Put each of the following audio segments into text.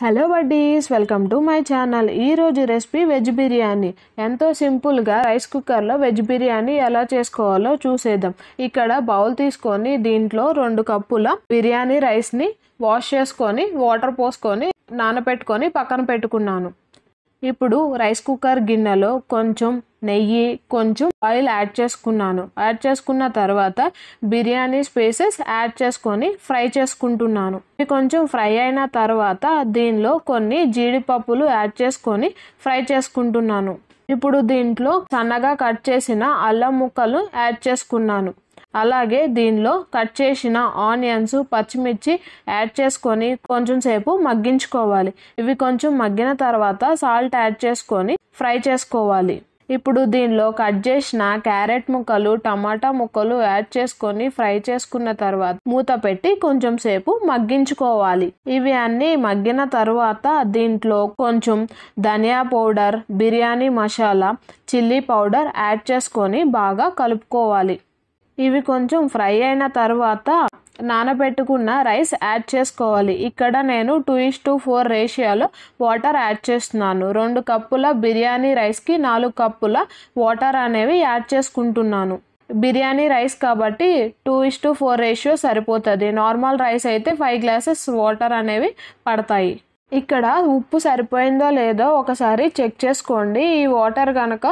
hello buddies welcome to my channel ఈరోజు recipe veg biryani ఎంతో సింపుల్గా రైస్ కుక్కర్లో వెజ్ బిర్యానీ ఎలా చేసుకోవాలో చూసేద్దాం ఇక్కడ బౌల్ తీసుకొని దీంట్లో రెండు కప్పుల బిర్యానీ రైస్ని వాష్ చేసుకొని వాటర్ పోసుకొని నానబెట్టుకొని పక్కన పెట్టుకున్నాను ఇప్పుడు రైస్ కుక్కర్ గిన్నెలో కొంచెం నెయ్యి కొంచెం ఆయిల్ యాడ్ చేసుకున్నాను యాడ్ చేసుకున్న తర్వాత బిర్యానీ స్పేసెస్ యాడ్ చేసుకొని ఫ్రై చేసుకుంటున్నాను ఇవి కొంచెం ఫ్రై అయిన తర్వాత దీనిలో కొన్ని జీడిపప్పులు యాడ్ చేసుకొని ఫ్రై చేసుకుంటున్నాను ఇప్పుడు దీంట్లో సన్నగా కట్ చేసిన అల్లం ముక్కలు యాడ్ చేసుకున్నాను అలాగే దీనిలో కట్ చేసిన ఆనియన్స్ పచ్చిమిర్చి యాడ్ చేసుకొని కొంచెం సేపు మగ్గించుకోవాలి ఇవి కొంచెం మగ్గిన తర్వాత సాల్ట్ యాడ్ చేసుకొని ఫ్రై చేసుకోవాలి ఇప్పుడు దీనిలో కట్ చేసిన క్యారెట్ ముక్కలు టమాటా ముక్కలు యాడ్ చేసుకొని ఫ్రై చేసుకున్న తర్వాత మూత పెట్టి కొంచెం సేపు మగ్గించుకోవాలి ఇవి అన్నీ మగ్గిన తర్వాత దీంట్లో కొంచెం ధనియా powder biryani masala chilli powder add చేసుకొని బాగా కలుపుకోవాలి ఇవి కొంచెం ఫ్రై అయిన తర్వాత నానబెట్టుకున్న రైస్ యాడ్ చేసుకోవాలి ఇక్కడ నేను టూ ఇస్ టూ ఫోర్ రేషియోలో వాటర్ యాడ్ చేస్తున్నాను రెండు కప్పుల బిర్యానీ రైస్కి నాలుగు కప్పుల వాటర్ అనేవి యాడ్ చేసుకుంటున్నాను బిర్యానీ రైస్ కాబట్టి two is two four ratio సరిపోతుంది నార్మల్ రైస్ అయితే ఫైవ్ గ్లాసెస్ వాటర్ అనేవి పడతాయి ఇక్కడ ఉప్పు సరిపోయిందో లేదో ఒకసారి చెక్ చేసుకోండి ఈ వాటర్ కనుక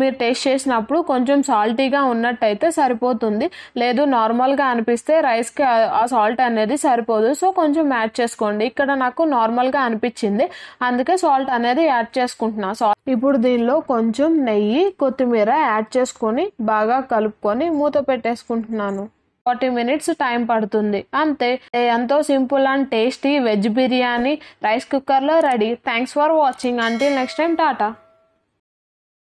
మీరు టేస్ట్ చేసినప్పుడు కొంచెం సాల్టీగా ఉన్నట్టయితే సరిపోతుంది లేదు నార్మల్గా అనిపిస్తే రైస్కి ఆ సాల్ట్ అనేది సరిపోదు సో కొంచెం యాడ్ చేసుకోండి ఇక్కడ నాకు నార్మల్గా అనిపించింది అందుకే సాల్ట్ అనేది యాడ్ చేసుకుంటున్నా సాల్ట్ ఇప్పుడు దీనిలో కొంచెం నెయ్యి కొత్తిమీర యాడ్ చేసుకొని బాగా కలుపుకొని మూత పెట్టేసుకుంటున్నాను ఫార్టీ మినిట్స్ టైం పడుతుంది అంతే ఎంతో simple and tasty veg biryani rice కుక్కర్లో రెడీ థ్యాంక్స్ ఫర్ వాచింగ్ అంటే నెక్స్ట్ టైం టాటా